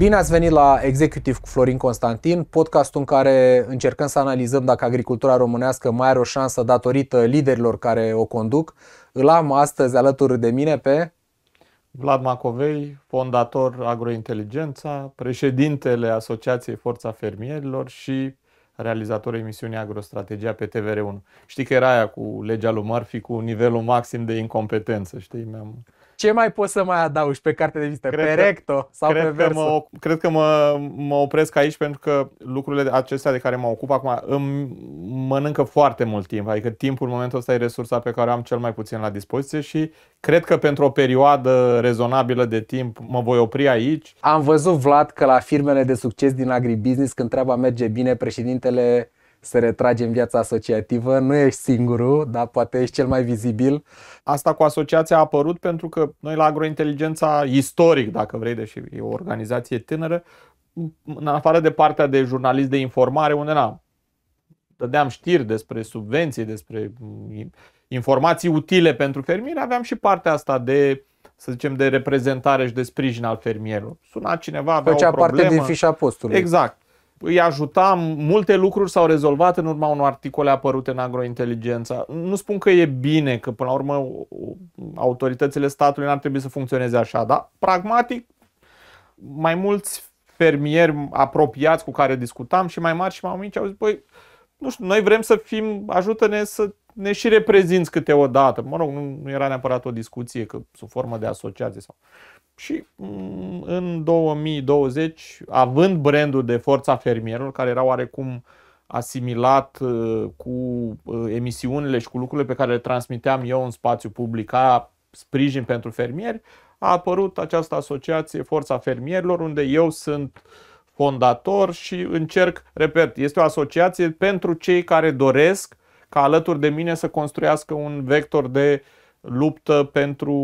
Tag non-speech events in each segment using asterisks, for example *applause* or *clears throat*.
Bine ați venit la Executive cu Florin Constantin, podcastul în care încercăm să analizăm dacă agricultura românească mai are o șansă datorită liderilor care o conduc. Îl am astăzi alături de mine pe... Vlad Macovei, fondator Agrointeligența, președintele Asociației Forța Fermierilor și realizator emisiunii Agrostrategia pe TVR1. Știi că era aia cu legea lui Murphy, cu nivelul maxim de incompetență, știi? Mi-am ce mai poți să mai adaugi pe carte de vizită? Cred pe că, sau cred pe verso? Că mă, cred că mă, mă opresc aici pentru că lucrurile acestea de care mă ocup acum îmi mănâncă foarte mult timp. Adică timpul în momentul ăsta e resursa pe care o am cel mai puțin la dispoziție și cred că pentru o perioadă rezonabilă de timp mă voi opri aici. Am văzut, Vlad, că la firmele de succes din agribusiness, când treaba merge bine, președintele se retrage în viața asociativă. Nu ești singurul, dar poate ești cel mai vizibil. Asta cu asociația a apărut pentru că noi la Agrointeligența, istoric dacă vrei, deși e o organizație tânără, în afară de partea de jurnalist de informare, unde n-am dădeam știri despre subvenții, despre mm, informații utile pentru fermieri, aveam și partea asta de să zicem, de reprezentare și de sprijin al fermierilor. Suna cineva, avea Făcea o problemă. parte din fișa postului. Exact îi ajuta, multe lucruri s-au rezolvat în urma unor articole apărute în agrointeligența. Nu spun că e bine, că până la urmă autoritățile statului n-ar trebui să funcționeze așa, dar pragmatic mai mulți fermieri apropiați cu care discutam și mai mari și mai mici au zis, păi, nu știu, noi vrem să fim, ajută-ne să ne și reprezinți câteodată. Mă rog, nu, nu era neapărat o discuție, că sub formă de asociație sau... Și mm, în 2020, având brandul de Forța Fermierilor, care era oarecum asimilat uh, cu uh, emisiunile și cu lucrurile pe care le transmiteam eu în spațiu public ca sprijin pentru fermieri, a apărut această asociație Forța Fermierilor, unde eu sunt fondator și încerc, repet, este o asociație pentru cei care doresc ca alături de mine să construiască un vector de uh, luptă pentru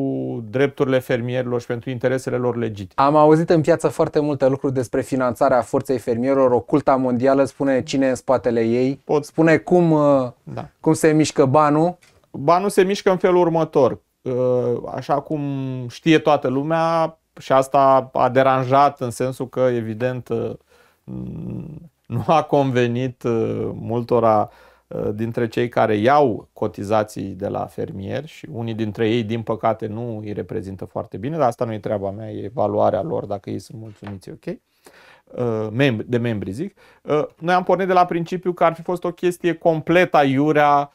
drepturile fermierilor și pentru interesele lor legitime. Am auzit în piață foarte multe lucruri despre finanțarea forței fermierilor. Oculta mondială spune cine în spatele ei, Pot. spune cum, uh, da. cum se mișcă banul. Banul se mișcă în felul următor. Uh, așa cum știe toată lumea și asta a deranjat în sensul că, evident, uh, nu a convenit multora Eh, dintre cei care iau cotizații de la fermieri și unii dintre ei, din păcate, nu îi reprezintă foarte bine, dar asta nu e treaba mea, e valoarea lor, dacă ei sunt mulțumiți, ok? Eh, de membri, zic. Eh, noi am pornit de la principiu că ar fi fost o chestie completă iurea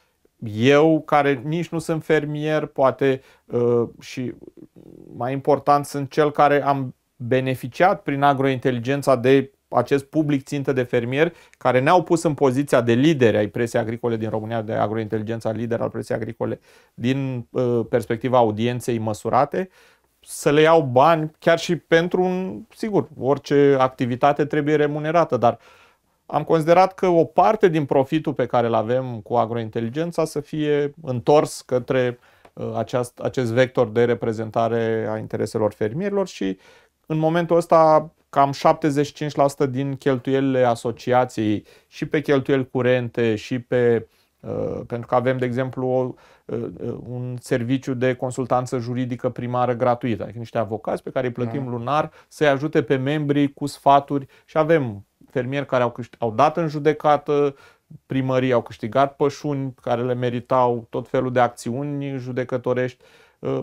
eu, care nici nu sunt fermier, poate și mai important sunt cel care am beneficiat prin agrointeligența de acest public țintă de fermieri care ne-au pus în poziția de lideri ai presiei agricole din România, de agrointeligența lider al presiei agricole din uh, perspectiva audienței măsurate, să le iau bani chiar și pentru un, sigur, orice activitate trebuie remunerată, dar am considerat că o parte din profitul pe care îl avem cu agrointeligența să fie întors către uh, aceast, acest vector de reprezentare a intereselor fermierilor și în momentul ăsta cam 75% din cheltuielile asociației și pe cheltuieli curente și pe uh, pentru că avem, de exemplu, o, uh, un serviciu de consultanță juridică primară gratuită, adică niște avocați pe care îi plătim da. lunar să-i ajute pe membrii cu sfaturi și avem fermieri care au, câștig, au dat în judecată, primării au câștigat pășuni care le meritau tot felul de acțiuni judecătorești uh,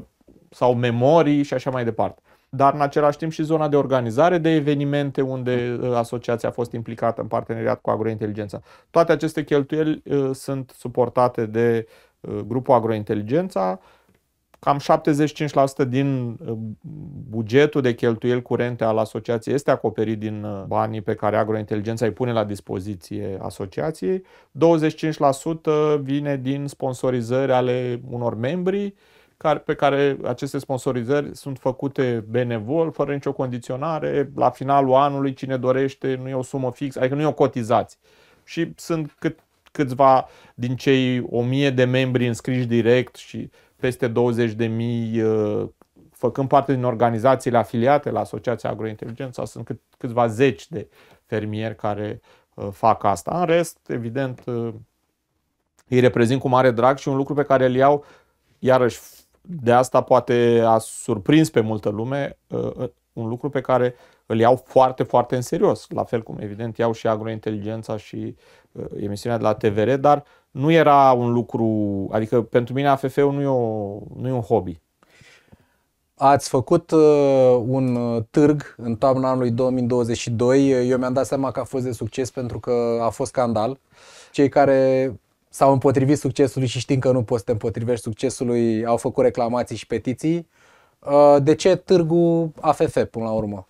sau memorii și așa mai departe dar în același timp și zona de organizare de evenimente unde uh, asociația a fost implicată în parteneriat cu Agrointeligența. Toate aceste cheltuieli uh, sunt suportate de uh, grupul Agrointeligența, cam 75% din bugetul de cheltuieli curente al asociației este acoperit din banii pe care agrointeligența îi pune la dispoziție asociației, 25% vine din sponsorizări ale unor membri, care pe care aceste sponsorizări sunt făcute benevol, fără nicio condiționare, la finalul anului cine dorește, nu e o sumă fixă, adică nu e o cotizație. Și sunt cât, câțiva din cei 1000 de membri înscriși direct și peste 20 de mii uh, făcând parte din organizațiile afiliate la Asociația Agrointeligență. sunt cât, câțiva zeci de fermieri care uh, fac asta. În rest, evident, uh, îi reprezint cu mare drag și un lucru pe care îl iau iarăși de asta poate a surprins pe multă lume uh, uh, un lucru pe care îl iau foarte, foarte în serios. La fel cum, evident, iau și agrointeligența și uh, emisiunea de la TVR, dar nu era un lucru, adică pentru mine AFF-ul nu e, o, nu e un hobby. Ați făcut uh, un târg în toamna anului 2022. Eu mi-am dat seama că a fost de succes pentru că a fost scandal. Cei care s-au împotrivit succesului și știm că nu poți să te împotrivești succesului, au făcut reclamații și petiții. Uh, de ce târgu AFF până la urmă?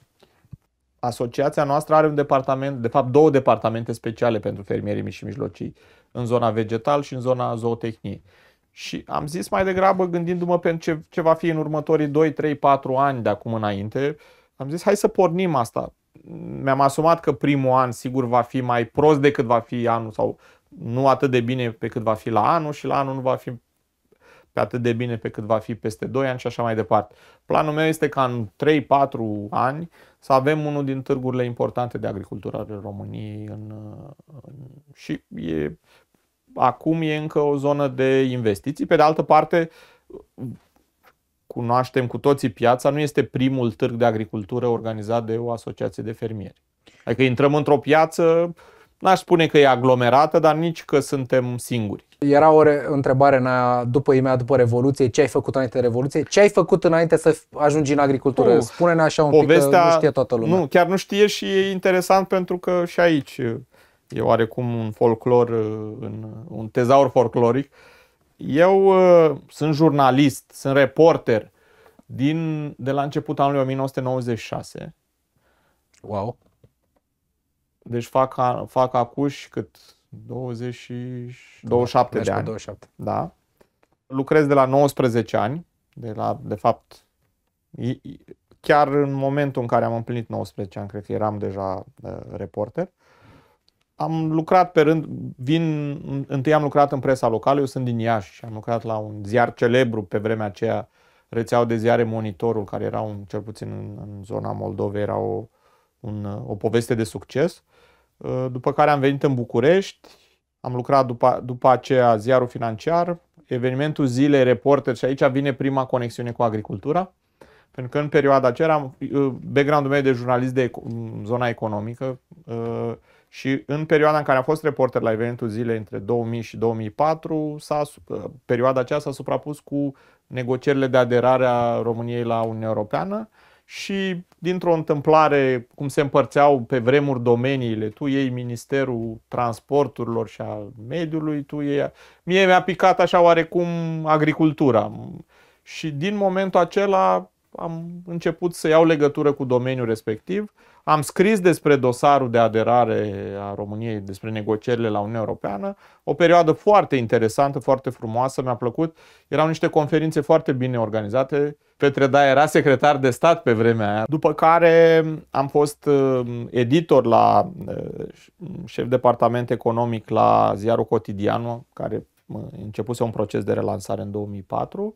Asociația noastră are un departament, de fapt două departamente speciale pentru fermierii mici și mijlocii, în zona vegetal și în zona zootehniei. Și am zis mai degrabă, gândindu-mă pe ce, ce va fi în următorii 2, 3, 4 ani de acum înainte, am zis hai să pornim asta. Mi-am asumat că primul an sigur va fi mai prost decât va fi anul sau nu atât de bine pe cât va fi la anul și la anul nu va fi pe atât de bine pe cât va fi peste 2 ani și așa mai departe. Planul meu este ca în 3-4 ani să avem unul din târgurile importante de agricultură ale României în, în, și e, acum e încă o zonă de investiții. Pe de altă parte, cunoaștem cu toții piața, nu este primul târg de agricultură organizat de o asociație de fermieri. Adică intrăm într-o piață N-aș spune că e aglomerată, dar nici că suntem singuri. Era o re- întrebare în aia, după imea, după Revoluție, ce ai făcut înainte de Revoluție? Ce ai făcut înainte să ajungi în agricultură? Uh, Spune-ne așa un povestea, pic, că nu știe toată lumea. Nu, chiar nu știe și e interesant pentru că și aici e oarecum un folclor, uh, un tezaur folcloric. Eu uh, sunt jurnalist, sunt reporter din, de la începutul anului 1996. Wow. Deci fac, fac acuși cât 20 și... 27 de ani. 27. Da. Lucrez de la 19 ani, de la, de fapt, chiar în momentul în care am împlinit 19 ani, cred că eram deja uh, reporter, am lucrat pe rând, vin, întâi am lucrat în presa locală, eu sunt din Iași și am lucrat la un ziar celebru pe vremea aceea, rețeau de ziare Monitorul, care era un, cel puțin în, în zona Moldovei, era o, un, o poveste de succes. Uh, după care am venit în București, am lucrat după, după aceea ziarul financiar, evenimentul zilei reporter și aici vine prima conexiune cu agricultura. Pentru că în perioada aceea am uh, background-ul meu de jurnalist de zona economică uh, și în perioada în care am fost reporter la evenimentul zilei între 2000 și 2004, s-a, perioada aceea s-a suprapus cu negocierile de aderare a României la Uniunea Europeană și dintr-o întâmplare, cum se împărțeau pe vremuri domeniile, tu iei Ministerul Transporturilor și al Mediului, tu iei... Mie mi-a picat așa oarecum agricultura. Și din momentul acela am început să iau legătură cu domeniul respectiv. Am scris despre dosarul de aderare a României, despre negocierile la Uniunea Europeană. O perioadă foarte interesantă, foarte frumoasă, mi-a plăcut. Erau niște conferințe foarte bine organizate. Petre Da era secretar de stat pe vremea aia. După care am fost uh, editor la uh, șef departament economic la ziarul Cotidianul, care uh, începuse un proces de relansare în 2004.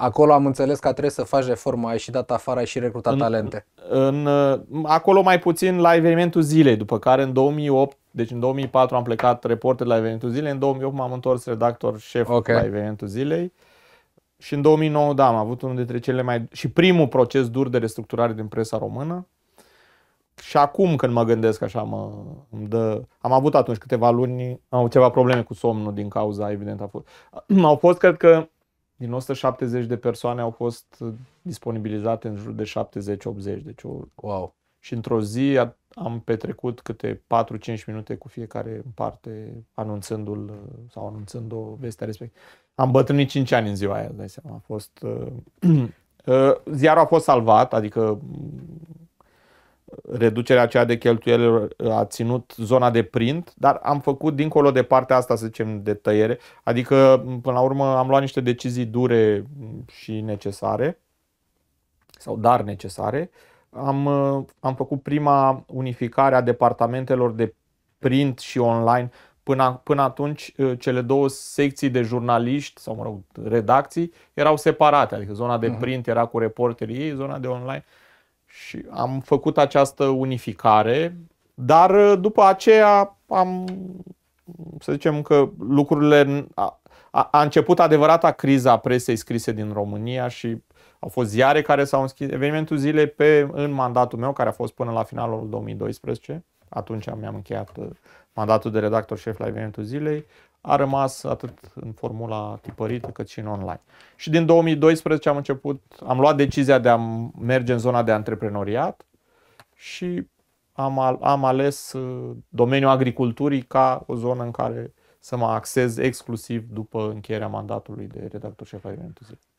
Acolo am înțeles că trebuie să faci reformă, ai și dat afară, ai și recrutat în, talente. În, uh, acolo mai puțin la evenimentul zilei, după care în 2008, deci în 2004 am plecat reporter la evenimentul zilei, în 2008 m-am întors redactor șef okay. la evenimentul zilei și în 2009, da, am avut unul dintre cele mai... și primul proces dur de restructurare din presa română. Și acum când mă gândesc așa, mă, îmi dă... am avut atunci câteva luni, am avut ceva probleme cu somnul din cauza, evident, a fost. *clears throat* Au fost, cred că, din 170 de persoane au fost uh, disponibilizate în jur de 70-80. Deci o... Wow. Și într-o zi am petrecut câte 4-5 minute cu fiecare în parte, anunțându-l uh, sau anunțând o veste respectivă. Am bătrânit 5 ani în ziua aia, dai seama. A fost, uh, *clears throat* uh, ziarul a fost salvat, adică reducerea aceea de cheltuieli a ținut zona de print, dar am făcut dincolo de partea asta, să zicem, de tăiere. Adică, până la urmă, am luat niște decizii dure și necesare, sau dar necesare. Am, am făcut prima unificare a departamentelor de print și online. Până, până atunci, cele două secții de jurnaliști, sau mă rog, redacții, erau separate. Adică zona de mhm. print era cu reporterii ei, zona de online și am făcut această unificare, dar uh, după aceea am, să zicem că lucrurile, a, a început adevărata criza presei scrise din România și au fost ziare care s-au închis. Evenimentul zilei pe, în mandatul meu, care a fost până la finalul 2012, atunci mi-am încheiat uh, mandatul de redactor șef la evenimentul zilei, a rămas atât în formula tipărită cât și în online. Și din 2012 am început, am luat decizia de a merge în zona de antreprenoriat și am, am ales uh, domeniul agriculturii ca o zonă în care să mă axez exclusiv după încheierea mandatului de redactor șef al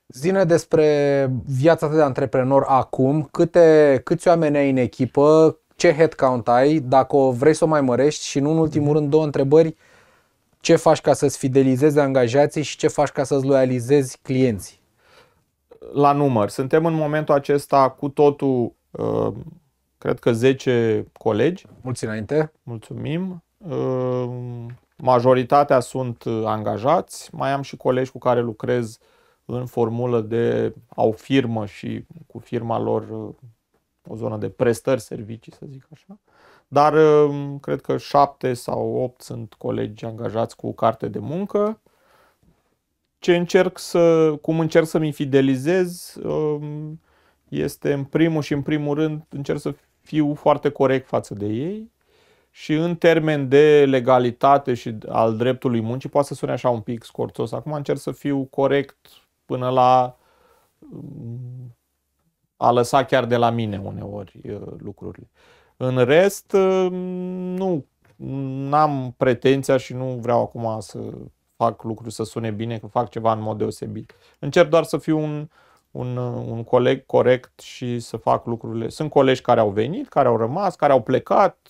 Zine despre viața ta de antreprenor acum, câte, câți oameni ai în echipă, ce headcount ai, dacă o vrei să o mai mărești și nu în ultimul mhm. rând două întrebări, ce faci ca să-ți fidelizezi angajații și ce faci ca să-ți loializezi clienții? La număr. Suntem în momentul acesta cu totul, uh, cred că 10 colegi. Mulți înainte. Mulțumim. Uh, majoritatea sunt uh, angajați. Mai am și colegi cu care lucrez în formulă de au firmă și cu firma lor o zonă de prestări servicii, să zic așa. Dar um, cred că șapte sau opt sunt colegi angajați cu carte de muncă. Ce încerc să, cum încerc să-mi fidelizez um, este în primul și în primul rând încerc să fiu foarte corect față de ei și în termen de legalitate și al dreptului muncii, poate să sune așa un pic scorțos. Acum încerc să fiu corect până la um, a lăsa chiar de la mine uneori uh, lucrurile. În rest, ă, nu am pretenția și nu vreau acum să fac lucruri să sune bine, că fac ceva în mod deosebit. Încerc doar să fiu un, un, un coleg corect și să fac lucrurile. Sunt colegi care au venit, care au rămas, care au plecat,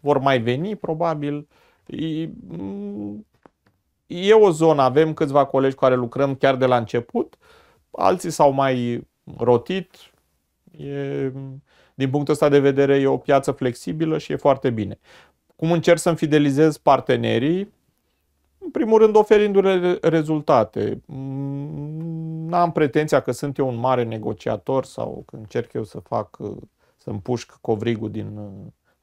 vor mai veni probabil. E, e o zonă, avem câțiva colegi cu care lucrăm chiar de la început, alții s-au mai rotit. E, din punctul ăsta de vedere e o piață flexibilă și e foarte bine. Cum încerc să-mi fidelizez partenerii? În primul rând oferindu-le rezultate. Mm, n-am pretenția că sunt eu un mare negociator sau că încerc eu să fac, să împușc covrigul din,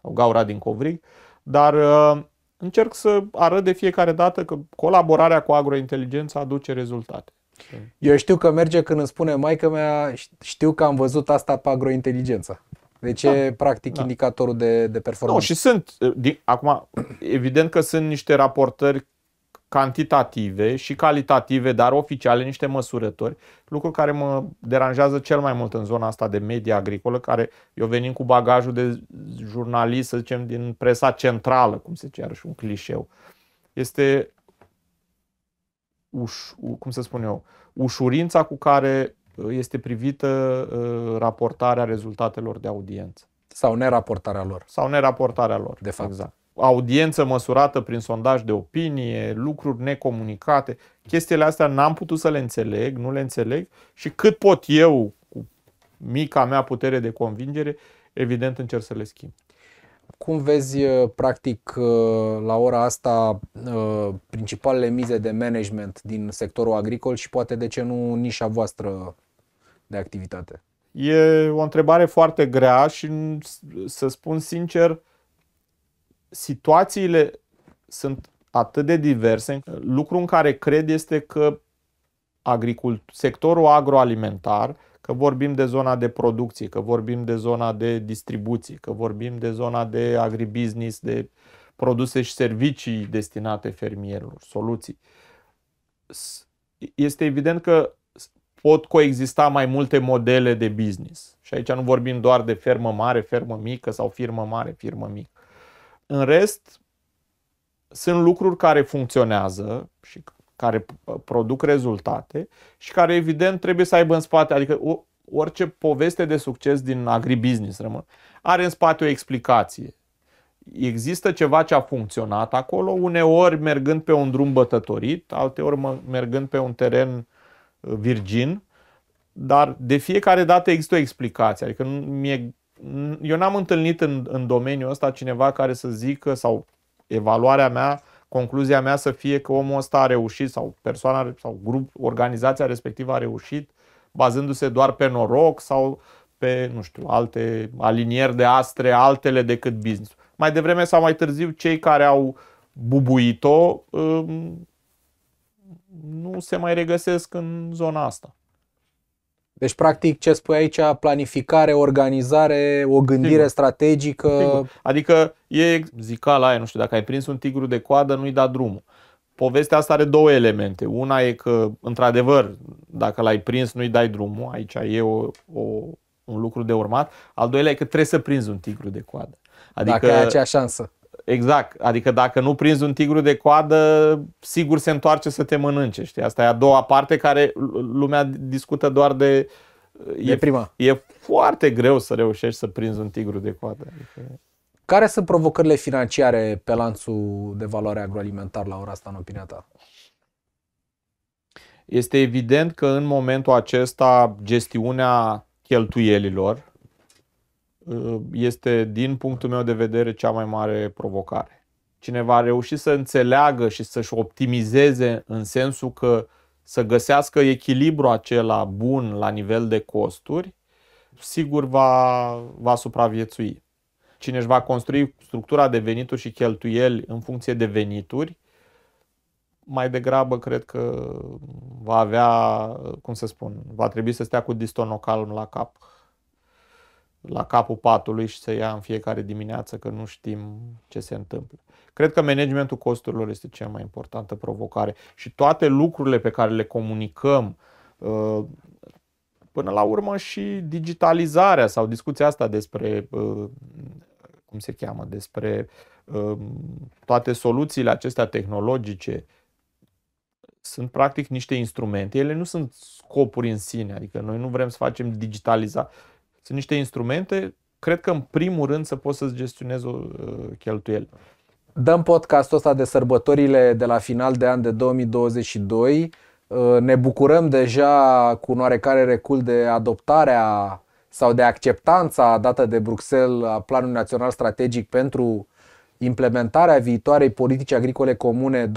sau gaura din covrig, dar uh, încerc să arăt de fiecare dată că colaborarea cu agrointeligența aduce rezultate. Eu știu că merge când îmi spune maica mea, știu că am văzut asta pe agrointeligență. Deci da, e practic da. indicatorul de, de performanță. Nu, și sunt, din, acum, evident că sunt niște raportări cantitative și calitative, dar oficiale, niște măsurători, lucru care mă deranjează cel mai mult în zona asta de media agricolă, care eu venim cu bagajul de jurnalist, să zicem, din presa centrală, cum se zice, și un clișeu. Este, uș, cum să spun eu, ușurința cu care este privită uh, raportarea rezultatelor de audiență. Sau neraportarea lor. Sau neraportarea lor. De fapt. Exact. Audiență măsurată prin sondaj de opinie, lucruri necomunicate. Chestiile astea n-am putut să le înțeleg, nu le înțeleg și cât pot eu, cu mica mea putere de convingere, evident încerc să le schimb. Cum vezi, uh, practic, uh, la ora asta, principalele mize de management din sectorul agricol și poate de ce nu nișa voastră de activitate? E o întrebare foarte grea și, să spun sincer, situațiile sunt atât de diverse. Uh, Lucru în care cred este că agricult, sectorul agroalimentar, că vorbim de zona de producție, că vorbim de zona de distribuție, că vorbim de zona de agribusiness, de produse și servicii destinate fermierilor, soluții. Este evident că pot coexista mai multe modele de business. Și aici nu vorbim doar de fermă mare, fermă mică sau firmă mare, firmă mică. În rest, sunt lucruri care funcționează și care produc rezultate și care evident trebuie să aibă în spate, adică orice poveste de succes din agribusiness rămân, are în spate o explicație. Există ceva ce a funcționat acolo, uneori mergând pe un drum bătătorit, alteori mergând pe un teren uh, virgin, dar de fiecare dată există o explicație. Adică mie, eu n-am întâlnit în, în domeniul ăsta cineva care să zică sau evaluarea mea, concluzia mea să fie că omul ăsta a reușit sau persoana sau grup, organizația respectivă a reușit bazându-se doar pe noroc sau pe, nu știu, alte alinieri de astre, altele decât business. Mai devreme sau mai târziu, cei care au bubuit-o nu se mai regăsesc în zona asta. Deci, practic, ce spui aici, planificare, organizare, o gândire Sigur. strategică. Sigur. Adică e zicala aia, nu știu, dacă ai prins un tigru de coadă, nu-i da drumul. Povestea asta are două elemente. Una e că, într-adevăr, dacă l-ai prins, nu-i dai drumul. Aici e o, o, un lucru de urmat. Al doilea e că trebuie să prinzi un tigru de coadă. Adică, dacă ai acea șansă. Exact, adică dacă nu prinzi un tigru de coadă, sigur se întoarce să te mănânce, știi? Asta e a doua parte care lumea discută doar de... E, e prima. E foarte greu să reușești să prinzi un tigru de coadă. Adică... Care sunt provocările financiare pe lanțul de valoare agroalimentar la ora asta, în opinia ta? Este evident că în momentul acesta gestiunea cheltuielilor Uh, este, din punctul meu de vedere, cea mai mare provocare. Cineva a reușit să înțeleagă și să-și optimizeze în sensul că să găsească echilibru acela bun la nivel de costuri, sigur va, va supraviețui. Cine își va construi structura de venituri și cheltuieli în funcție de venituri, mai degrabă cred că va avea, cum să spun, va trebui să stea cu distonocalm la cap la capul patului și să ia în fiecare dimineață că nu știm ce se întâmplă. Cred că managementul costurilor este cea mai importantă provocare și toate lucrurile pe care le comunicăm, uh, până la urmă și digitalizarea sau discuția asta despre, uh, cum se cheamă, despre uh, toate soluțiile acestea tehnologice, sunt practic niște instrumente, ele nu sunt scopuri în sine, adică noi nu vrem să facem digitalizare sunt niște instrumente, cred că în primul rând să poți să-ți gestionezi o uh, cheltuiel. Dăm podcastul ăsta de sărbătorile de la final de an de 2022. Uh, ne bucurăm deja cu un oarecare recul de adoptarea sau de acceptanța dată de Bruxelles a Planului Național Strategic pentru implementarea viitoarei politici agricole comune 2023-2027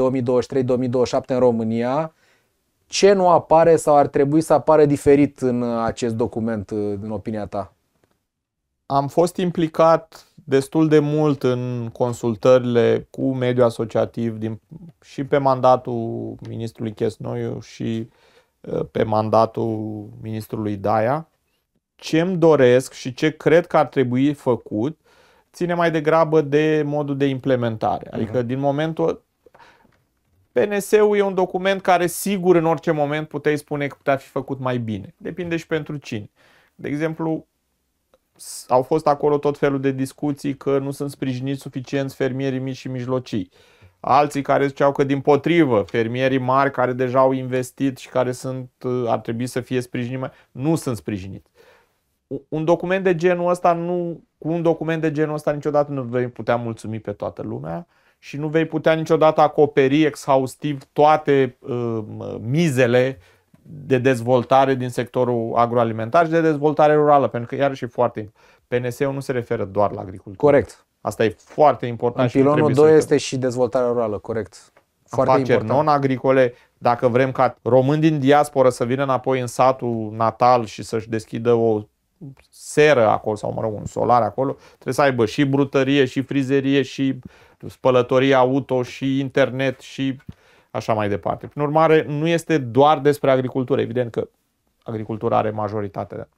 în România, ce nu apare sau ar trebui să apară diferit în uh, acest document, uh, în opinia ta? Am fost implicat destul de mult în consultările cu mediul asociativ din, și pe mandatul ministrului Chesnoiu și uh, pe mandatul ministrului Daia. Ce îmi doresc și ce cred că ar trebui făcut ține mai degrabă de modul de implementare. Mhm. Adică uh-huh. din momentul PNS-ul e un document care sigur în orice moment puteai spune că putea fi făcut mai bine. Depinde și pentru cine. De exemplu, au fost acolo tot felul de discuții că nu sunt sprijiniți suficient fermierii mici și mijlocii. Alții care ziceau că din potrivă, fermierii mari care deja au investit și care sunt, ar trebui să fie sprijiniți, nu sunt sprijiniți. Un document de genul ăsta nu, cu un document de genul ăsta niciodată nu vei putea mulțumi pe toată lumea și nu vei putea niciodată acoperi exhaustiv toate uh, mizele de dezvoltare din sectorul agroalimentar și de dezvoltare rurală, pentru că iarăși e foarte PNS-ul nu se referă doar la agricultură. Corect. Asta e foarte important. În și pilonul 2 este și dezvoltarea rurală, corect. Foarte Afaceri important. non-agricole, dacă vrem ca români din diasporă să vină înapoi în satul natal și să-și deschidă o seră acolo, sau mă rog, un solar acolo, trebuie să aibă și brutărie, și frizerie, și spălătorie auto și internet și așa mai departe. Prin urmare, nu este doar despre agricultură, evident că agricultura are majoritatea.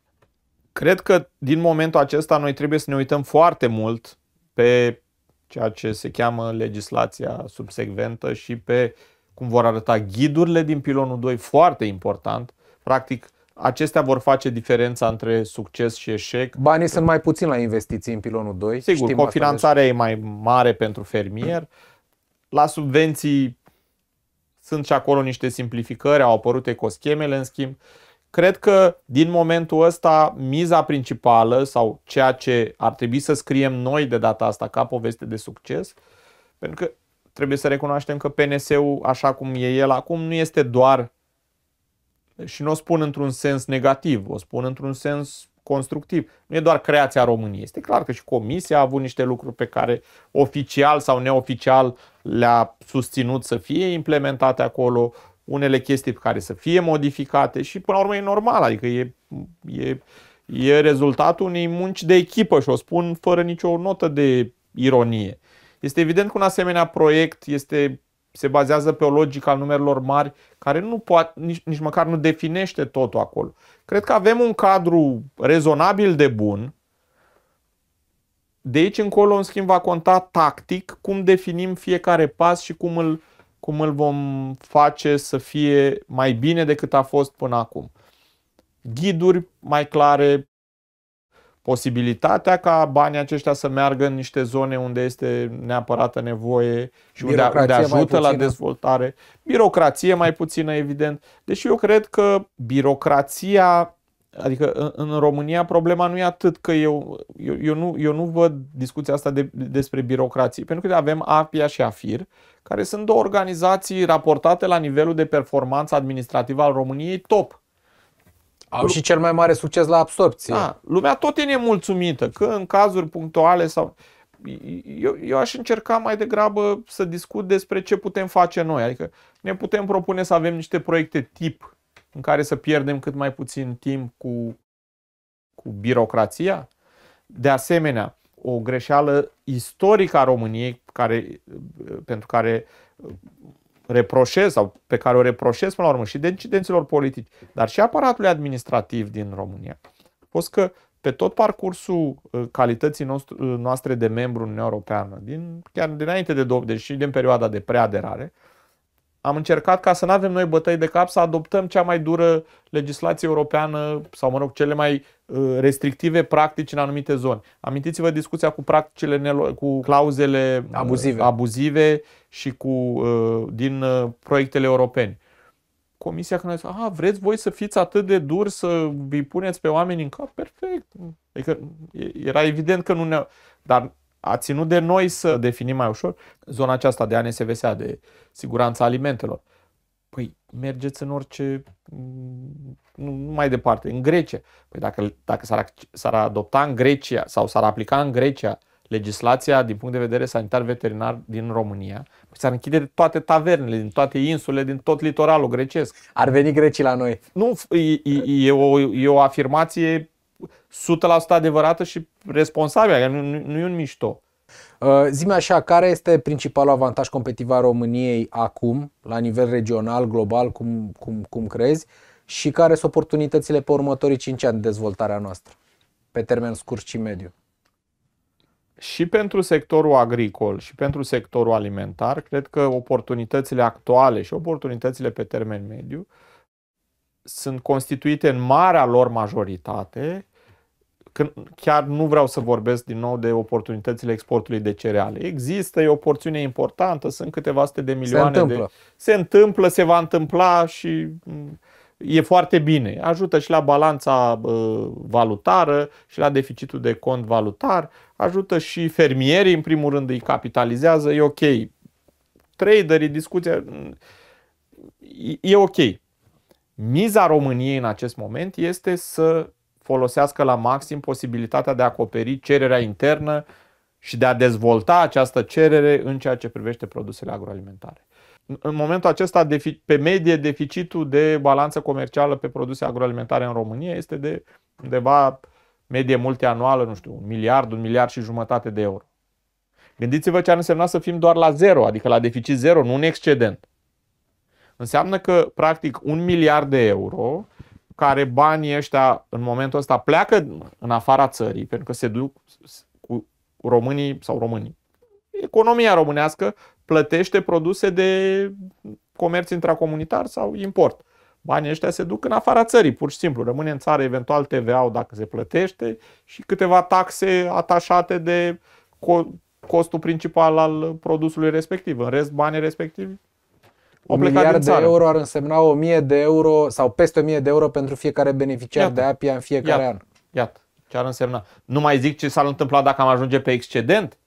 Cred că din momentul acesta noi trebuie să ne uităm foarte mult pe ceea ce se cheamă legislația subsecventă și pe cum vor arăta ghidurile din pilonul 2, foarte important. Practic, acestea vor face diferența între succes și eșec. Banii sunt mai puțin la investiții în pilonul 2. Sigur, Știm cofinanțarea e mai mare pentru fermier. La subvenții sunt și acolo niște simplificări, au apărut ecoschemele, în schimb. Cred că din momentul ăsta miza principală sau ceea ce ar trebui să scriem noi de data asta ca poveste de succes, pentru că trebuie să recunoaștem că PNS-ul, așa cum e el acum, nu este doar și nu o spun într-un sens negativ, o spun într-un sens constructiv. Nu e doar creația României. Este clar că și Comisia a avut niște lucruri pe care oficial sau neoficial le-a susținut să fie implementate acolo, unele chestii pe care să fie modificate și până la urmă e normal, adică e, e, e rezultatul unei munci de echipă și o spun fără nicio notă de ironie. Este evident că un asemenea proiect este, se bazează pe o logică al numerelor mari care nu poate, nici, nici măcar nu definește totul acolo. Cred că avem un cadru rezonabil de bun. De aici încolo, în schimb, va conta tactic cum definim fiecare pas și cum îl, cum îl vom face să fie mai bine decât a fost până acum. Ghiduri mai clare, posibilitatea ca banii aceștia să meargă în niște zone unde este neapărată nevoie și unde, unde ajută la dezvoltare. Birocrație mai puțină, evident. Deci eu cred că birocrația, adică în, în România problema nu e atât că eu, eu, eu, nu, eu nu văd discuția asta de, despre birocrație, pentru că avem APIA și AFIR, care sunt două organizații raportate la nivelul de performanță administrativă al României top. Au și cel mai mare succes la absorpție. Da, lumea tot e nemulțumită, că în cazuri punctuale sau... Eu, eu aș încerca mai degrabă să discut despre ce putem face noi. Adică ne putem propune să avem niște proiecte tip în care să pierdem cât mai puțin timp cu, cu birocrația. De asemenea, o greșeală istorică a României, care, pentru care reproșez sau pe care o reproșez până la urmă și decidenților politici, dar și aparatului administrativ din România. A fost că pe tot parcursul uh, calității uh, noastre de membru în Uniunea Europeană, din, chiar dinainte de, deci și din perioada de preaderare, am încercat ca să nu avem noi bătăi de cap să adoptăm cea mai dură legislație europeană sau, mă rog, cele mai uh, restrictive practici în anumite zone. Amintiți-vă discuția cu practicile, cu clauzele uh, abuzive, abuzive și cu, uh, din proiectele europene. Comisia când a zis, a, vreți voi să fiți atât de dur să îi puneți pe oameni în cap? Perfect. Adică era evident că nu ne... Dar a ținut de noi să definim mai ușor zona aceasta de ANSVSA, de siguranța alimentelor. Păi mergeți în orice, mm, nu mai departe, în Grecia. Păi dacă, dacă s-ar, s-ar adopta în Grecia sau s-ar aplica în Grecia legislația din punct de vedere sanitar-veterinar din România, păi s-ar închide toate tavernele, din toate insulele, din tot litoralul grecesc. Ar veni grecii la noi. Nu, e, e, e, o, e o afirmație 100% adevărată și responsabilă, adică nu, nu, nu e un mișto. Uh, Zime așa, care este principalul avantaj competitiv al României acum, la nivel regional, global, cum, cum, cum crezi, și care sunt oportunitățile pe următorii 5 ani de dezvoltarea noastră, pe termen scurt și mediu? Și pentru sectorul agricol și pentru sectorul alimentar, cred că oportunitățile actuale și oportunitățile pe termen mediu sunt constituite în marea lor majoritate când, chiar nu vreau să vorbesc din nou de oportunitățile exportului de cereale. Există, e o porțiune importantă, sunt câteva sute de milioane se întâmplă. de... Se întâmplă, se va întâmpla și mm, e foarte bine. Ajută și la balanța valutară și la deficitul de cont valutar, ajută și fermierii, în primul rând îi capitalizează, e ok. Traderii, discuția, mm, e ok. Miza României în acest moment este să folosească la maxim posibilitatea de a acoperi cererea internă și de a dezvolta această cerere în ceea ce privește produsele agroalimentare. În momentul acesta, pe medie, deficitul de balanță comercială pe produse agroalimentare în România este de undeva medie multianuală, nu știu, un miliard, un miliard și jumătate de euro. Gândiți-vă ce ar însemna să fim doar la zero, adică la deficit zero, nu un excedent. Înseamnă că, practic, un miliard de euro care banii ăștia în momentul ăsta pleacă în afara țării, pentru că se duc cu românii sau românii. Economia românească plătește produse de comerț intracomunitar sau import. Banii ăștia se duc în afara țării, pur și simplu. Rămâne în țară eventual TVA-ul dacă se plătește și câteva taxe atașate de costul principal al produsului respectiv. În rest, banii respectivi o miliard de euro ar însemna 1000 de euro sau peste 1000 de euro pentru fiecare beneficiar iată, de APIA în fiecare iată, an. Iată, ce ar însemna. Nu mai zic ce s-ar întâmpla dacă am ajunge pe excedent.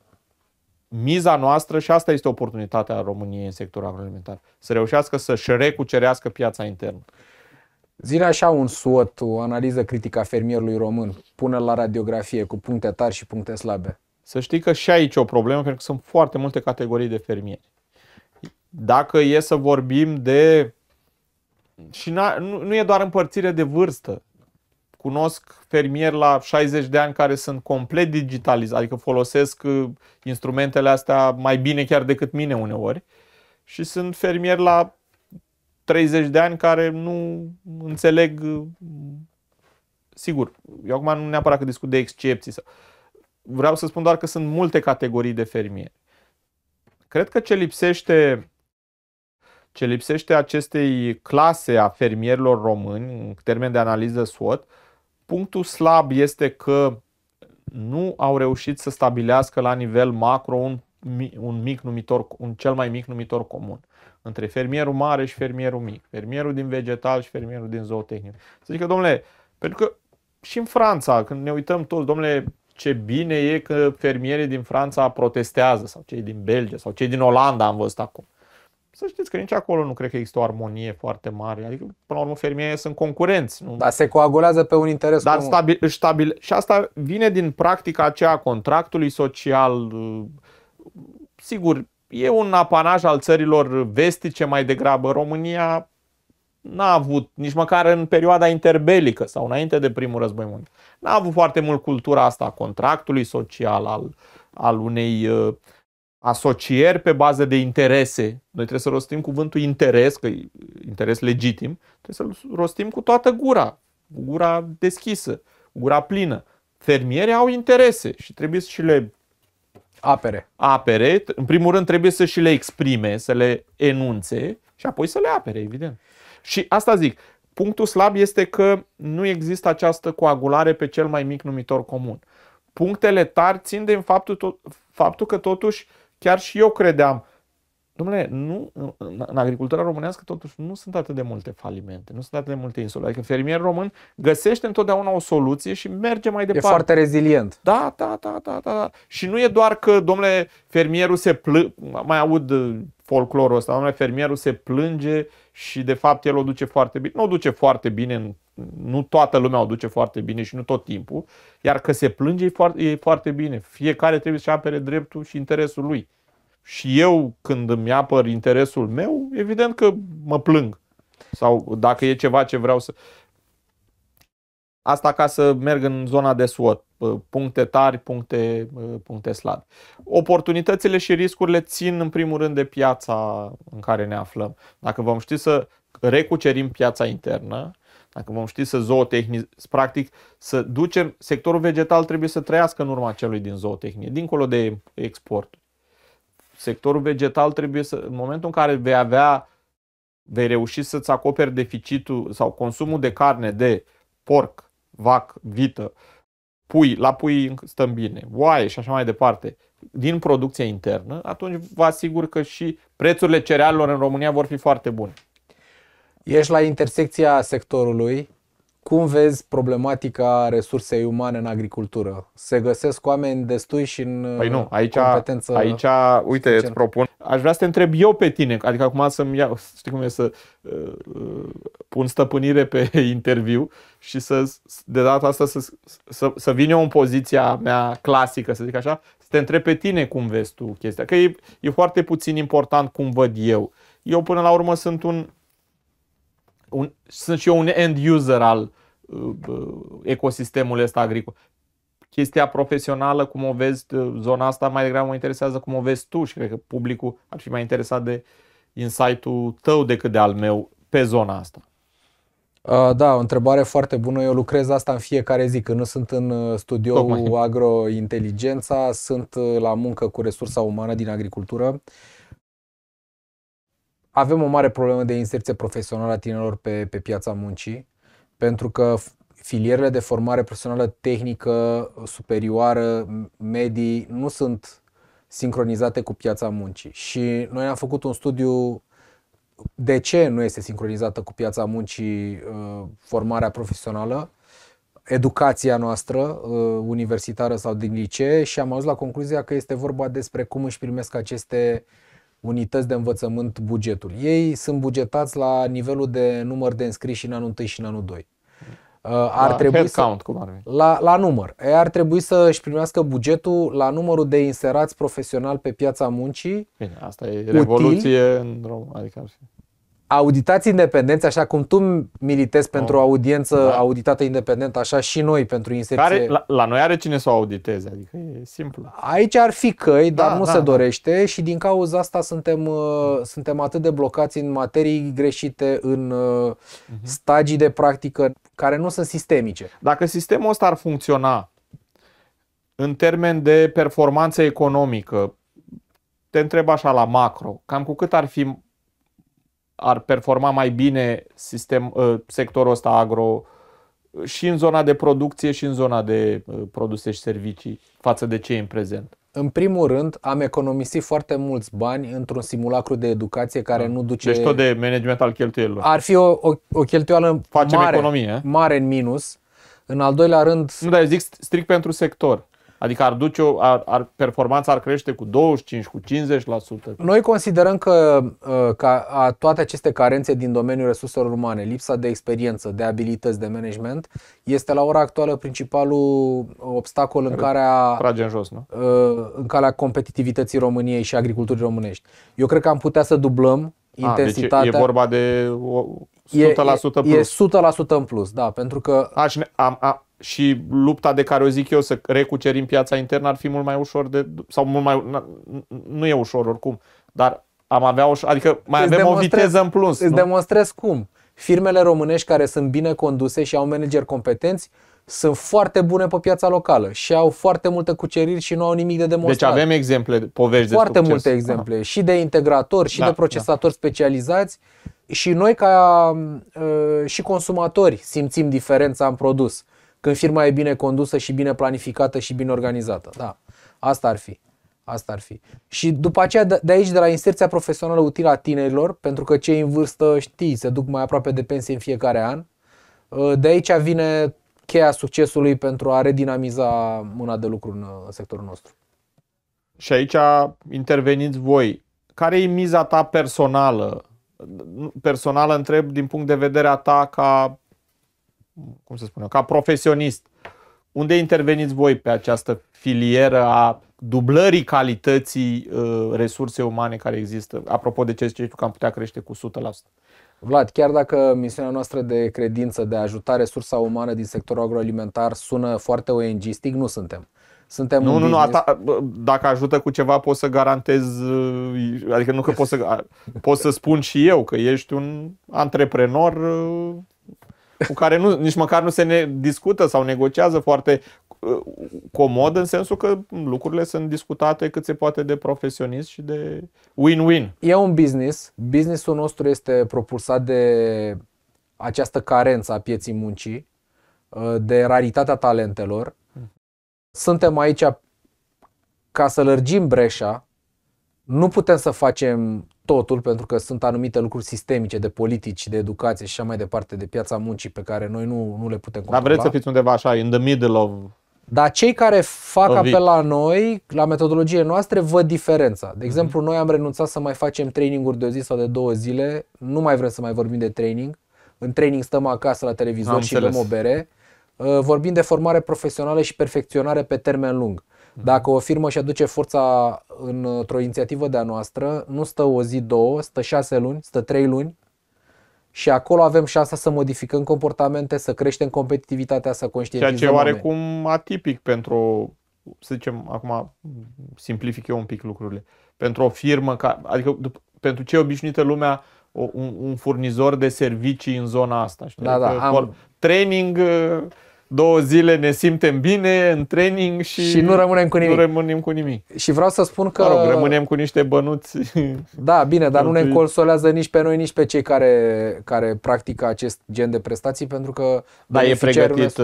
Miza noastră, și asta este oportunitatea României în sectorul agroalimentar, să reușească să-și recucerească piața internă. Zine așa un suot, o analiză critică a fermierului român, pune la radiografie cu puncte tari și puncte slabe. Să știi că și aici e o problemă, pentru că sunt foarte multe categorii de fermieri. Dacă e să vorbim de... Și nu, nu e doar împărțire de vârstă. Cunosc fermieri la 60 de ani care sunt complet digitalizați, adică folosesc uh, instrumentele astea mai bine chiar decât mine uneori. Și sunt fermieri la 30 de ani care nu înțeleg, uh, sigur, eu acum nu neapărat că discut de excepții, vreau să spun doar că sunt multe categorii de fermieri. Cred că ce lipsește ce lipsește acestei clase a fermierilor români, în termen de analiză SWOT, punctul slab este că nu au reușit să stabilească la nivel macro un, un mic numitor, un cel mai mic numitor comun între fermierul mare și fermierul mic, fermierul din vegetal și fermierul din zootehnic. Să zică, domnule, pentru că și în Franța, când ne uităm toți, domnule, ce bine e că fermierii din Franța protestează sau cei din Belgia sau cei din Olanda am văzut acum să știți că nici acolo nu cred că există o armonie foarte mare. Adică, până la urmă, fermierii sunt concurenți. Nu? Dar se coagulează pe un interes Dar comun. Stabil, stabil, și asta vine din practica aceea a contractului social. Sigur, e un apanaj al țărilor vestice mai degrabă. România n-a avut, nici măcar în perioada interbelică sau înainte de primul război mondial, n-a avut foarte mult cultura asta a contractului social, al, al unei uh, asocieri pe bază de interese. Noi trebuie să rostim cuvântul interes, că e interes legitim, trebuie să-l rostim cu toată gura, cu gura deschisă, cu gura plină. Fermierii au interese și trebuie să și le apere. apere. În primul rând trebuie să și le exprime, să le enunțe și apoi să le apere, evident. Și asta zic, punctul slab este că nu există această coagulare pe cel mai mic numitor comun. Punctele tari țin de faptul, faptul că totuși Chiar și eu credeam, domnule, nu, în agricultura românească totuși nu sunt atât de multe falimente, nu sunt atât de multe insule. Adică fermierul român găsește întotdeauna o soluție și merge mai departe. E foarte rezilient. Da, da, da, da, da. da. Și nu e doar că, domnule, fermierul se plâng, mai aud folclorul ăsta. Doamne, fermierul se plânge și de fapt el o duce foarte bine. Nu o duce foarte bine, nu toată lumea o duce foarte bine și nu tot timpul, iar că se plânge e foarte, e foarte bine. Fiecare trebuie să apere dreptul și interesul lui. Și eu, când îmi apăr interesul meu, evident că mă plâng. Sau dacă e ceva ce vreau să... Asta ca să merg în zona de SWOT, puncte tari, puncte, puncte slabi. Oportunitățile și riscurile țin în primul rând de piața în care ne aflăm. Dacă vom ști să recucerim piața internă, dacă vom ști să zootehnic, practic să ducem, sectorul vegetal trebuie să trăiască în urma celui din zootehnie, dincolo de export. Sectorul vegetal trebuie să, în momentul în care vei avea, vei reuși să-ți acoperi deficitul sau consumul de carne de porc, vac, vită, pui, la pui stăm bine, oaie și așa mai departe, din producția internă, atunci vă asigur că și prețurile cerealelor în România vor fi foarte bune. Ești la intersecția sectorului cum vezi problematica resursei umane în agricultură? Se găsesc oameni destui și în păi nu, uh, aici, competență? Aici, uite, suficient. îți propun. Aș vrea să te întreb eu pe tine, adică acum să-mi iau, știi cum e, să uh, uh pun stăpânire pe *laughs* interviu și să, de data asta să, să, să vin eu în poziția mea clasică, să zic așa, să te întreb pe tine cum vezi tu chestia. Că e, e foarte puțin important cum văd eu. Eu până la urmă sunt un un, sunt și eu un end user al uh, uh ecosistemului ăsta agricol. Chestia profesională, cum o vezi, uh, zona asta mai degrabă mă interesează cum o vezi tu și cred că publicul ar fi mai interesat de insight-ul tău decât de al meu pe zona asta. Uh, da, o întrebare foarte bună. Eu lucrez asta în fiecare zi. Când nu sunt în studioul Tocmai. Agrointeligența, sunt la muncă cu resursa umană din agricultură avem o mare problemă de inserție profesională a tinerilor pe, pe piața muncii, pentru că filierele de formare profesională tehnică, superioară, medii, nu sunt sincronizate cu piața muncii. Și noi am făcut un studiu de ce nu este sincronizată cu piața muncii uh, formarea profesională, educația noastră uh, universitară sau din licee și am ajuns la concluzia că este vorba despre cum își primesc aceste uh, unități de învățământ bugetul. Ei sunt bugetați la nivelul de număr de înscriși în anul 1 și în anul 2. Uh, la ar trebui să, count, cum ar fi. La, la număr. Ei ar trebui să își primească bugetul la numărul de inserați profesional pe piața muncii. Bine, asta e util, revoluție în România. Adică auditați independenți, așa cum tu militezi pentru oh. audiență da. auditată independent, așa și noi pentru inserție. Care, la, la noi are cine să o auditeze, adică e simplu. Aici ar fi căi, da, dar nu da, se da. dorește da. și din cauza asta suntem, da. suntem atât de blocați în materii greșite, în uh-huh. stagii de practică care nu sunt sistemice. Dacă sistemul ăsta ar funcționa în termen de performanță economică, te întreb așa la macro, cam cu cât ar fi ar performa mai bine sistem, ă, sectorul ăsta agro ă, și în zona de producție și în zona de ă, produse și servicii față de ce e în prezent? În primul rând, am economisit foarte mulți bani într-un simulacru de educație care da. nu duce... Deci tot de management al cheltuielilor. Ar fi o, o, o cheltuială Facem mare, economie. Eh? mare în minus. În al doilea rând... Nu, dar eu zic strict pentru sector. Adică ar duce, o, ar, ar, performanța ar crește cu 25, cu 50%. Noi considerăm că, uh, că a, toate aceste carențe din domeniul resurselor umane, lipsa de experiență, de abilități, de management, este la ora actuală principalul obstacol în care a, trage în jos, nu? Uh, în calea competitivității României și agriculturii românești. Eu cred că am putea să dublăm a, deci intensitatea. Deci e vorba de 100% e, plus. E 100% în plus, da, pentru că... A, și ne, am, am, și lupta de care o zic eu să recucerim piața internă ar fi mult mai ușor de, sau mult mai, nu e ușor oricum, dar am avea o, adică mai îți avem o viteză în plus. Îți nu? demonstrez cum. Firmele românești care sunt bine conduse și au manageri competenți sunt foarte bune pe piața locală și au foarte multe cuceriri și nu au nimic de deci demonstrat. Deci avem exemple, povești foarte de Foarte multe exemple Aha. și de integratori și da, de da. procesatori da. specializați și noi ca uh, și consumatori simțim diferența în produs. Uh, când firma e bine condusă și bine planificată și bine organizată. Da, asta ar fi. Asta ar fi. Și după aceea, de aici, de la inserția profesională utilă a tinerilor, pentru că cei în vârstă, știi, se duc mai aproape de pensie în fiecare an, ă, de aici vine cheia succesului pentru a redinamiza mâna de lucru în sectorul nostru. Și aici interveniți voi. Care e miza ta personală? Personală întreb din punct de vedere a ta ca cum să spun eu, ca profesionist, unde interveniți voi pe această filieră a dublării calității uh, resurse umane care există, apropo de ce ziceți tu că am putea crește cu 100%? Vlad, chiar dacă misiunea noastră de credință de a ajuta resursa umană din sectorul agroalimentar sună foarte ong nu suntem. Suntem nu, nu, nu, ata, dacă ajută cu ceva pot să garantez, uh, adică nu că pot să, *laughs* pot să spun și eu că ești un antreprenor uh, cu care nu, nici măcar nu se ne discută sau negociază foarte uh, comod în sensul că lucrurile sunt discutate cât se poate de profesionist și de win-win. E un business. Businessul nostru este propulsat de această carență a pieții muncii, uh, de raritatea talentelor. Suntem aici ca să lărgim breșa. Nu putem să facem totul, pentru că sunt anumite lucruri sistemice de politici, de educație și așa mai departe, de piața muncii pe care noi nu, nu le putem controla. Dar vreți să fiți undeva așa, in the middle of... Dar cei care fac apel la noi, la metodologie noastră văd diferența. De mhm. exemplu, mm-hmm. noi am renunțat să mai facem traininguri de o zi sau de două zile, nu mai vrem să mai vorbim de training. În training stăm acasă la televizor am și bem o bere. Uh, vorbim de formare profesională și perfecționare pe termen lung. Uh, dacă o firmă și aduce forța într-o inițiativă de-a noastră, nu stă o zi, două, stă șase luni, stă trei luni și acolo avem șansa să modificăm comportamente, să creștem competitivitatea, să conștientizăm Ceea ce e oarecum atipic pentru, să zicem, acum simplific eu un pic lucrurile, pentru o firmă, ca, adică pentru ce obișnuită lumea, un, un furnizor de servicii în zona asta. Știi? Da, adică da, am... Training uh, două zile ne simtem bine în training și, și nu rămânem cu nimic. Nu rămânem cu nimic. Și vreau să spun că... Mă rog, rămânem cu niște bănuți. Da, bine, dar nu ne consolează nici pe noi, nici pe cei care, care practică acest gen de prestații, pentru că... Da, e pregătit,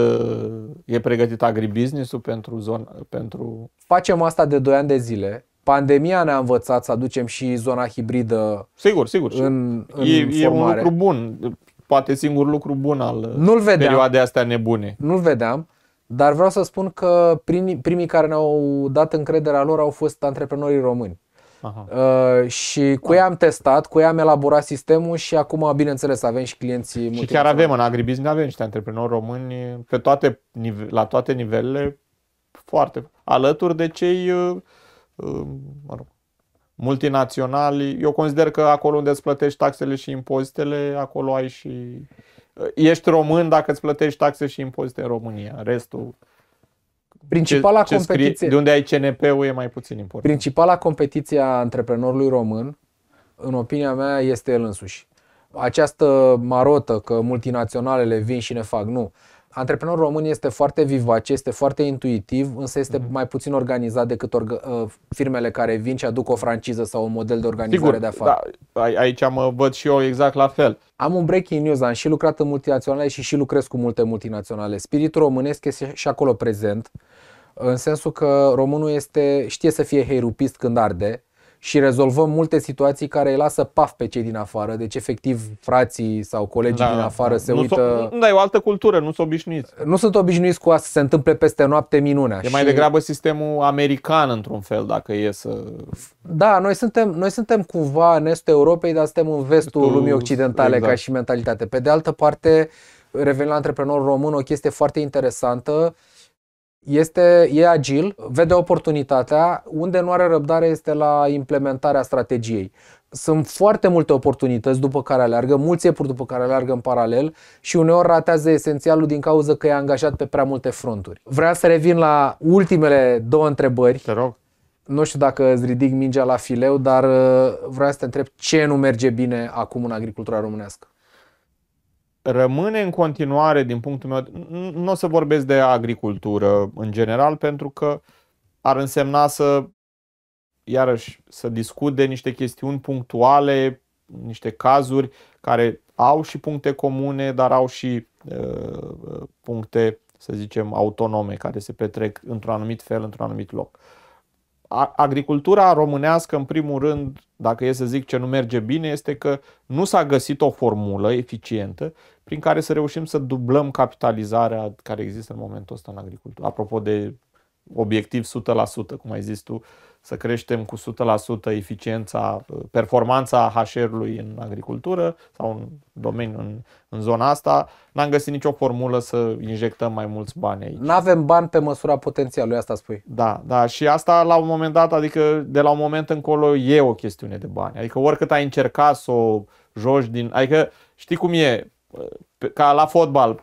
e pregătit agribusiness-ul pentru zona... Pentru... Facem asta de 2 ani de zile. Pandemia ne-a învățat să aducem și zona hibridă Sigur, sigur. În, în e, formare. e un lucru bun poate singurul lucru bun al uh, Nu-l vedeam, perioadei astea nebune. Nu-l vedeam, dar vreau să spun că primii, primii care ne-au dat încrederea lor au fost antreprenorii români. Aha. Uh, și cu ei da. am testat, cu ei am elaborat sistemul și acum, bineînțeles, avem și clienții Și chiar avem în agribusiness, avem niște antreprenori români pe toate, la toate nivelele foarte alături de cei uh, uh, mă rog, multinaționali. Eu consider că acolo unde îți plătești taxele și impozitele, acolo ai și... Ești român dacă îți plătești taxe și impozite în România. Restul... Principala ce, ce competiție... Scrie, de unde ai CNP-ul e mai puțin important. Principala competiție a antreprenorului român, în opinia mea, este el însuși. Această marotă că multinaționalele vin și ne fac, nu antreprenorul român este foarte vivace, este foarte intuitiv, însă este mm-hmm. mai puțin organizat decât orga- uh, firmele care vin și aduc o franciză sau un model de organizare Sigur, de afaceri. Da, aici mă văd și eu exact la fel. Am un breaking news, am și lucrat în multinaționale și și lucrez cu multe multinaționale. Spiritul românesc este și acolo prezent, în sensul că românul este, știe să fie heirupist când arde, și rezolvăm multe situații care îi lasă paf pe cei din afară. Deci, efectiv, frații sau colegii da, din da. afară se nu uită... So, da, e o altă cultură, nu sunt s-o obișnuiți. Nu sunt obișnuiți cu asta, se întâmple peste noapte minunea. E și... mai degrabă sistemul american, într-un fel, dacă e să... Da, noi suntem, noi suntem cumva în estul Europei, dar suntem în vestul lumii occidentale exact. ca și mentalitate. Pe de altă parte, revenind la antreprenor român, o chestie foarte interesantă, uh, este, e agil, vede oportunitatea, unde nu are răbdare este la implementarea strategiei. Sunt foarte multe oportunități după care aleargă, mulți iepuri după care aleargă în paralel și uneori ratează esențialul din cauza că e angajat pe prea multe fronturi. Vreau să revin la ultimele două întrebări. Te rog. Nu știu dacă îți ridic mingea la fileu, dar uh, vreau să te întreb ce nu merge bine acum în agricultura românească rămâne în continuare, din punctul meu, nu o să vorbesc de agricultură în general, pentru că ar însemna să, iarăși, să discut de niște chestiuni punctuale, niște cazuri care au și puncte comune, dar au și uh, uh puncte, să zicem, autonome, care se petrec într-un anumit fel, într-un anumit loc. Uh, agricultura românească, în primul rând, dacă e să zic ce nu merge bine, este că nu s-a găsit o formulă eficientă prin care să reușim să dublăm capitalizarea care există în momentul ăsta în agricultură. Apropo de obiectiv 100%, cum ai zis tu, să creștem cu 100% eficiența, performanța HR-ului în agricultură sau în domeniu, în, în zona asta, n-am găsit nicio formulă să injectăm mai mulți bani aici. N-avem bani pe măsura potențialului, asta spui. Da, da, și asta la un moment dat, adică de la un moment încolo e o chestiune de bani. Adică oricât ai încerca să o joci din, adică știi cum e, ca la fotbal,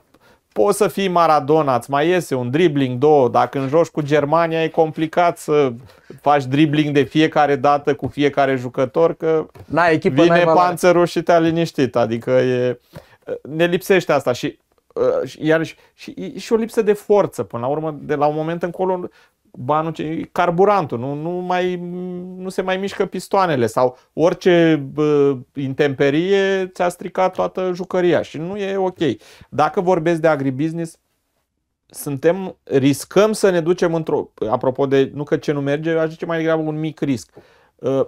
Poți să fii Maradona, îți mai iese un dribling două. Dacă în joci cu Germania e complicat să faci dribling de fiecare dată cu fiecare jucător, că Na, echipă, vine panțărul și te-a liniștit. Adică e, ne lipsește asta și Uh, iarăși, și, și o lipsă de forță până la urmă, de la un moment încolo, banul, carburantul, nu, nu, mai, nu se mai mișcă pistoanele sau orice uh, intemperie ți-a stricat toată jucăria și nu e ok. Dacă vorbesc de agribusiness, suntem, riscăm să ne ducem într-o, apropo de, nu că ce nu merge, aș zice mai degrabă un mic risc. Uh,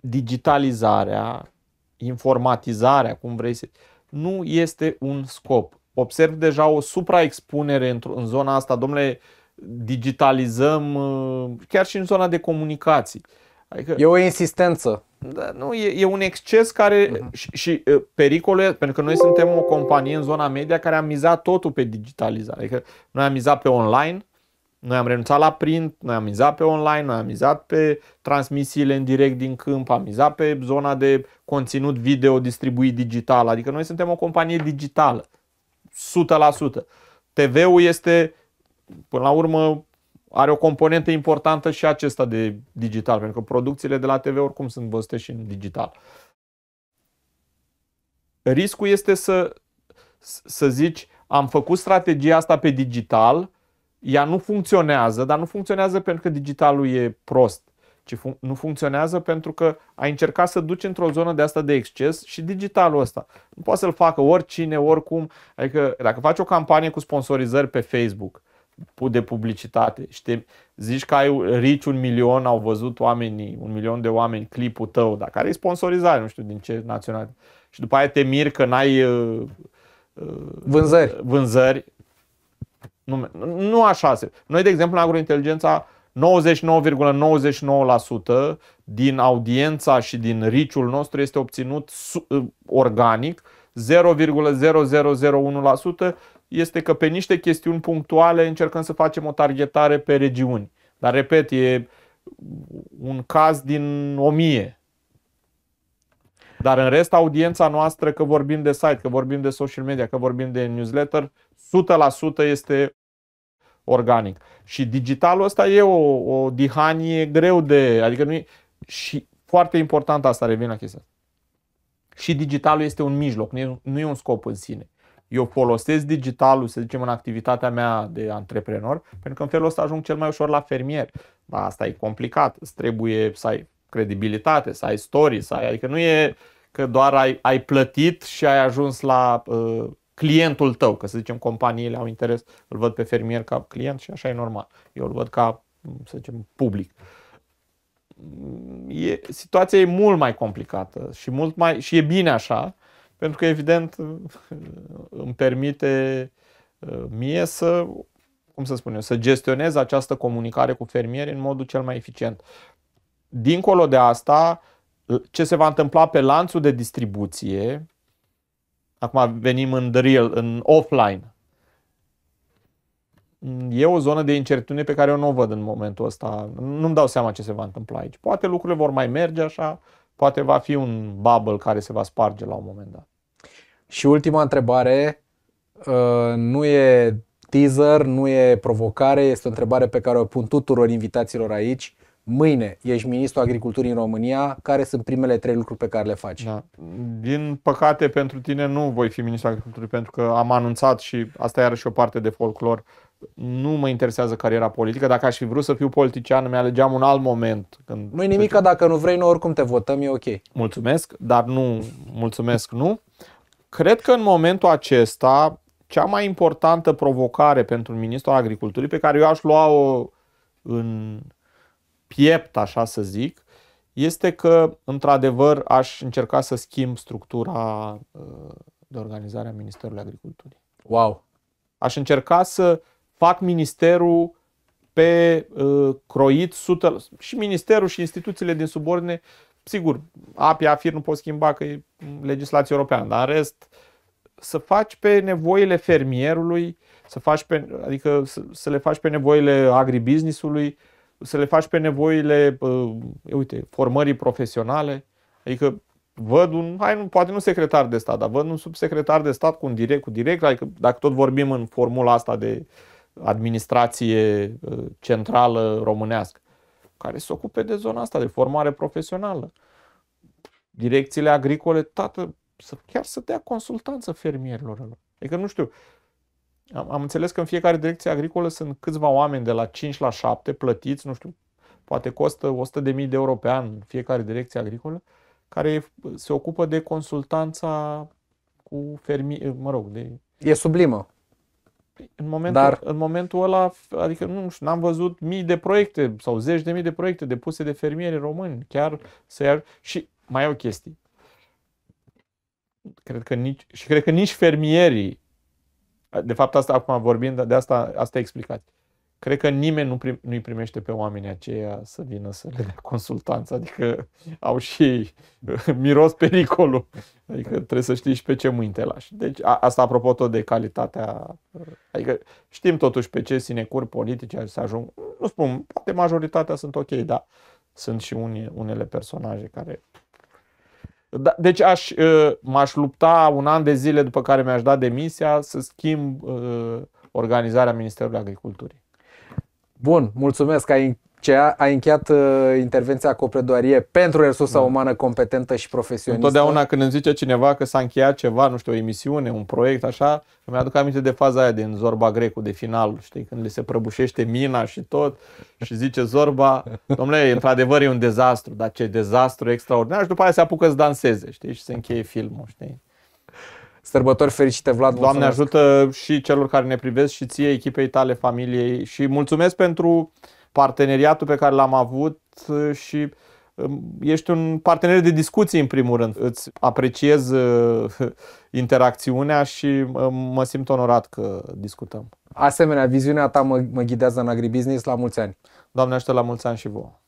digitalizarea, informatizarea, cum vrei să, nu este un scop observ deja o supraexpunere în zona asta, domnule, digitalizăm uh, chiar și în zona de comunicații. Adică, e o insistență. Da, nu, e, e un exces care uh-huh. și, și uh, pericolul e, pentru că noi suntem o companie în zona media care a mizat totul pe digitalizare. Adică noi am mizat pe online, noi am renunțat la print, noi am mizat pe online, noi am mizat pe transmisiile în direct din câmp, am mizat pe zona de conținut video distribuit digital. Adică noi suntem o companie digitală. 100%. TV-ul este, până la urmă, are o componentă importantă și acesta de digital, pentru că producțiile de la TV oricum sunt văzute și în digital. Riscul este să, să zici, am făcut strategia asta pe digital, ea nu funcționează, dar nu funcționează pentru că digitalul e prost ci fun- nu funcționează pentru că ai încercat să duci într-o zonă de asta de exces și digitalul ăsta. Nu poate să-l facă oricine, oricum. Adică dacă faci o campanie cu sponsorizări pe Facebook de publicitate și te zici că ai rici un milion, au văzut oamenii, un milion de oameni clipul tău, dar care e sponsorizare, nu știu din ce național. Și după aia te miri că n-ai uh, uh vânzări. vânzări. Nu, nu așa. Noi, de exemplu, în agrointeligența 99,99% din audiența și din riciul nostru este obținut uh, organic, 0,0001% este că pe niște chestiuni punctuale încercăm să facem o targetare pe regiuni. Dar, repet, e un caz din 1000. Dar în rest, audiența noastră, că vorbim de site, că vorbim de social media, că vorbim de newsletter, 100% este organic. Și digitalul ăsta e o, o dihanie greu de, adică nu e, și foarte important asta, revin la chestia Și digitalul este un mijloc, nu e, nu e un scop în sine. Eu folosesc digitalul, să zicem, în activitatea mea de antreprenor, pentru că în felul ăsta ajung cel mai ușor la fermier. Dar asta e complicat, îți trebuie să ai credibilitate, să ai story, să ai, adică nu e că doar ai, ai plătit și ai ajuns la uh, clientul tău, că să zicem companiile au interes, îl văd pe fermier ca client și așa e normal. Eu îl văd ca, să zicem, public. E, situația e mult mai complicată și, mult mai, și e bine așa, pentru că evident îmi permite mie să, cum să spun eu, să gestionez această comunicare cu fermieri în modul cel mai eficient. Dincolo de asta, ce se va întâmpla pe lanțul de distribuție, Acum venim în the real, în offline. E o zonă de incertitudine pe care eu nu o văd în momentul ăsta. Nu-mi dau seama ce se va întâmpla aici. Poate lucrurile vor mai merge așa, poate va fi un bubble care se va sparge la un moment dat. Și ultima întrebare, uh, nu e teaser, nu e provocare, este o întrebare pe care o pun tuturor invitațiilor aici mâine ești ministru agriculturii în România, care sunt primele trei lucruri pe care le faci? Da. Din păcate pentru tine nu voi fi ministru agriculturii pentru că am anunțat și asta iarăși o parte de folclor. Nu mă interesează cariera politică. Dacă aș fi vrut să fiu politician, mi-alegeam un alt moment. Când nu e nimic, că dacă nu vrei, noi oricum te votăm, e ok. Mulțumesc, dar nu, mulțumesc, nu. Cred că în momentul acesta, cea mai importantă provocare pentru ministrul agriculturii, pe care eu aș lua-o în piept, așa să zic, este că, într-adevăr, aș încerca să schimb structura uh, de organizare a Ministerului Agriculturii. Wow! Aș încerca să fac ministerul pe uh, croit 100%. Și ministerul și instituțiile din subordine, sigur, API, AFIR nu pot schimba că e legislație europeană, dar în rest să faci pe nevoile fermierului, să faci pe, adică să, să le faci pe nevoile agribusinessului. uh, să le faci pe nevoile, uite, formării profesionale. Adică văd un, hai, nu, poate nu secretar de stat, dar văd un subsecretar de stat cu un direct, cu direct, adică dacă tot vorbim în formula asta de administrație centrală românească, care se ocupe de zona asta, de formare profesională. Direcțiile agricole, tată, să, chiar să dea consultanță fermierilor. Adică, nu știu, am, am înțeles că în fiecare direcție agricolă sunt câțiva oameni de la 5 la 7 plătiți, nu știu, poate costă 100.000 de euro pe an în fiecare direcție agricolă, care se ocupă de consultanța cu fermi, mă rog, de... E sublimă. În momentul, Dar... în momentul ăla, adică nu știu, n-am văzut mii de proiecte sau zeci de mii de proiecte depuse de fermieri români, chiar să iar... Și mai e o chestie. Cred că nici, și cred că nici fermierii de fapt, asta acum vorbim, de asta, asta e explicat. Cred că nimeni nu prim, nu-i primește pe oamenii aceia să vină să le dea consultanță, adică au și ei *laughs* miros pericolul, adică trebuie să știi și pe ce mâini te lași. Deci a, asta apropo tot de calitatea, adică știm totuși pe ce sinecuri politice să ajung, nu spun, poate majoritatea sunt ok, dar sunt și unii, unele personaje care da, deci aș, uh, m-aș lupta un an de zile după care mi-aș da demisia să schimb uh, organizarea Ministerului Agriculturii. Bun, mulțumesc că ai ce a, a încheiat uh, intervenția cu o pledoarie pentru resursa da. umană competentă și profesionistă. Întotdeauna când îmi zice cineva că s-a încheiat ceva, nu știu, o emisiune, un proiect, așa, îmi aduc aminte de faza aia din Zorba Grecu, de final, știi, când le se prăbușește mina și tot și zice Zorba, domnule, într-adevăr e un dezastru, dar ce dezastru extraordinar și după aia se apucă să danseze, știi, și se încheie filmul, știi. Sărbători fericite, Vlad. Doamne mulțumesc. ajută și celor care ne privesc și ție, echipei tale, familiei și mulțumesc pentru parteneriatul pe care l-am avut uh, și um, ești un partener de discuții în primul rând. Îți apreciez uh, *laughs* interacțiunea și uh, mă simt onorat că discutăm. Asemenea, viziunea ta mă, mă ghidează în agribusiness la mulți ani. Doamne aștept la mulți ani și vouă.